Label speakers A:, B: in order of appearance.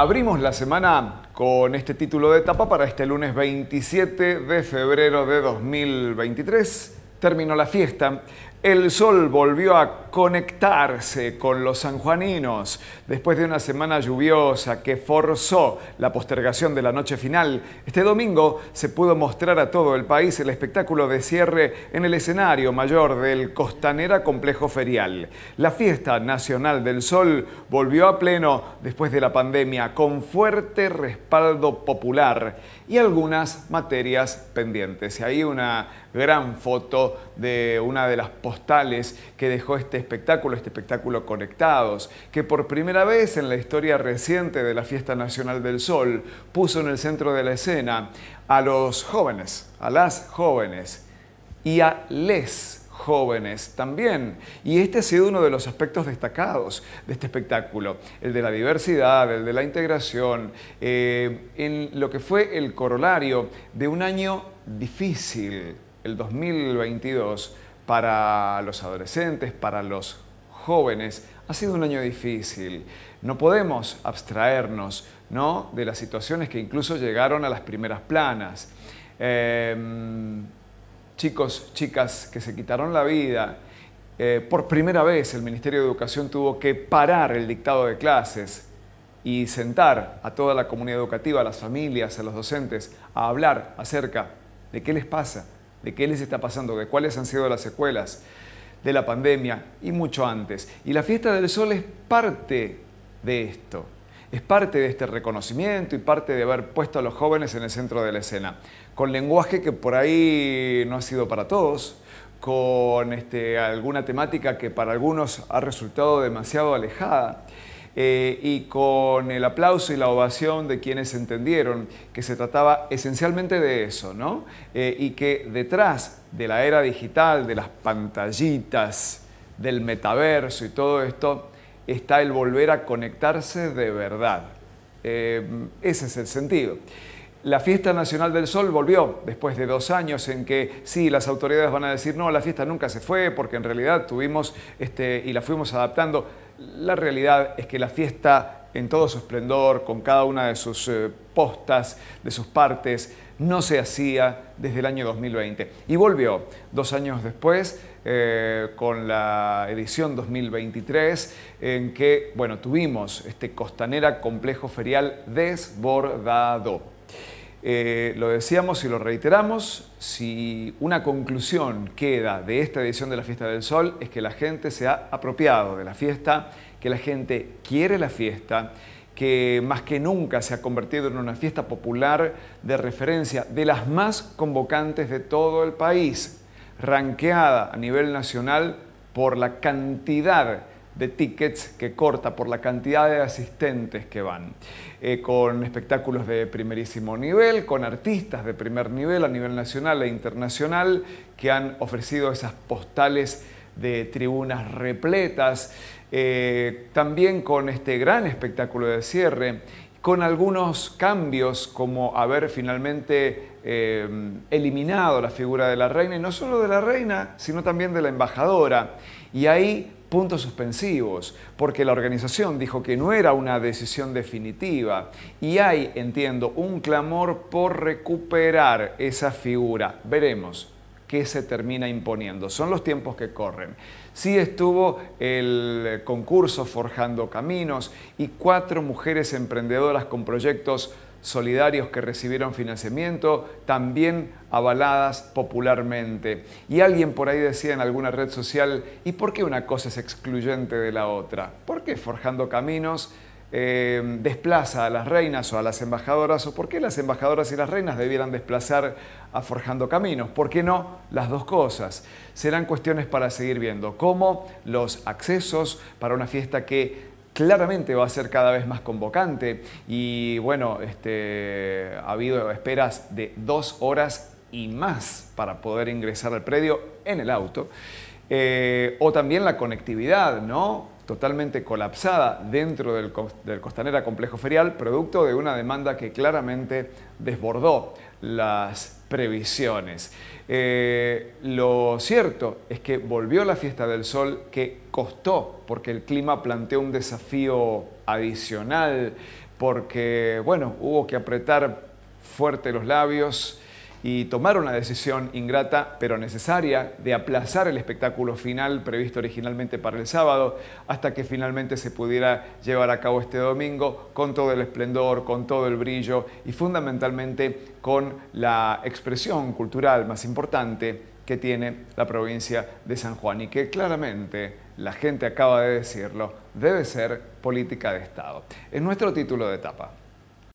A: Abrimos la semana con este título de etapa para este lunes 27 de febrero de 2023. Terminó la fiesta. El sol volvió a conectarse con los sanjuaninos después de una semana lluviosa que forzó la postergación de la noche final. Este domingo se pudo mostrar a todo el país el espectáculo de cierre en el escenario mayor del Costanera Complejo Ferial. La fiesta nacional del sol volvió a pleno después de la pandemia con fuerte respaldo popular y algunas materias pendientes. Y hay una gran foto de una de las postales que dejó este espectáculo, este espectáculo Conectados, que por primera vez en la historia reciente de la Fiesta Nacional del Sol puso en el centro de la escena a los jóvenes, a las jóvenes y a les jóvenes también. Y este ha sido uno de los aspectos destacados de este espectáculo, el de la diversidad, el de la integración, eh, en lo que fue el corolario de un año difícil, el 2022, para los adolescentes, para los jóvenes, ha sido un año difícil. No podemos abstraernos ¿no? de las situaciones que incluso llegaron a las primeras planas. Em, chicos, chicas que se quitaron la vida. Eh, por primera vez el Ministerio de Educación tuvo que parar el dictado de clases y sentar a toda la comunidad educativa, a las familias, a los docentes, a hablar acerca de qué les pasa, de qué les está pasando, de cuáles han sido las secuelas de la pandemia y mucho antes. Y la fiesta del sol es parte de esto, es parte de este reconocimiento y parte de haber puesto a los jóvenes en el centro de la escena, con lenguaje que por ahí no ha sido para todos, con este, alguna temática que para algunos ha resultado demasiado alejada. Eh, y con el aplauso y la ovación de quienes entendieron que se trataba esencialmente de eso, ¿no? Eh, y que detrás de la era digital, de las pantallitas, del metaverso y todo esto, está el volver a conectarse de verdad. Eh, ese es el sentido. La fiesta nacional del sol volvió después de dos años en que sí, las autoridades van a decir no, la fiesta nunca se fue porque en realidad tuvimos este, y la fuimos adaptando. La realidad es que la fiesta en todo su esplendor, con cada una de sus eh, postas, de sus partes, no se hacía desde el año 2020. Y volvió dos años después eh, con la edición 2023, en que bueno, tuvimos este Costanera Complejo Ferial desbordado. Eh, lo decíamos y lo reiteramos, si una conclusión queda de esta edición de la Fiesta del Sol es que la gente se ha apropiado de la fiesta, que la gente quiere la fiesta, que más que nunca se ha convertido en una fiesta popular de referencia de las más convocantes de todo el país, ranqueada a nivel nacional por la cantidad de tickets que corta por la cantidad de asistentes que van, eh, con espectáculos de primerísimo nivel, con artistas de primer nivel a nivel nacional e internacional que han ofrecido esas postales de tribunas repletas, eh, también con este gran espectáculo de cierre con algunos cambios como haber finalmente eh, eliminado la figura de la reina, y no solo de la reina, sino también de la embajadora. Y hay puntos suspensivos, porque la organización dijo que no era una decisión definitiva y hay, entiendo, un clamor por recuperar esa figura. Veremos que se termina imponiendo. Son los tiempos que corren. Sí estuvo el concurso Forjando Caminos y cuatro mujeres emprendedoras con proyectos solidarios que recibieron financiamiento, también avaladas popularmente. Y alguien por ahí decía en alguna red social, ¿y por qué una cosa es excluyente de la otra? ¿Por qué Forjando Caminos? Eh, desplaza a las reinas o a las embajadoras, o por qué las embajadoras y las reinas debieran desplazar a Forjando Caminos, por qué no las dos cosas. Serán cuestiones para seguir viendo, como los accesos para una fiesta que claramente va a ser cada vez más convocante y bueno, este, ha habido esperas de dos horas y más para poder ingresar al predio en el auto. Eh, o también la conectividad, ¿no? totalmente colapsada dentro del, Costanera Complejo Ferial, producto de una demanda que claramente desbordó las previsiones. Eh, lo cierto es que volvió la Fiesta del Sol que costó, porque el clima planteó un desafío adicional, porque, bueno, hubo que apretar fuerte los labios, y tomaron la decisión ingrata pero necesaria de aplazar el espectáculo final previsto originalmente para el sábado hasta que finalmente se pudiera llevar a cabo este domingo con todo el esplendor, con todo el brillo y fundamentalmente con la expresión cultural más importante que tiene la provincia de San Juan y que claramente, la gente acaba de decirlo, debe ser política de Estado. en nuestro título de etapa.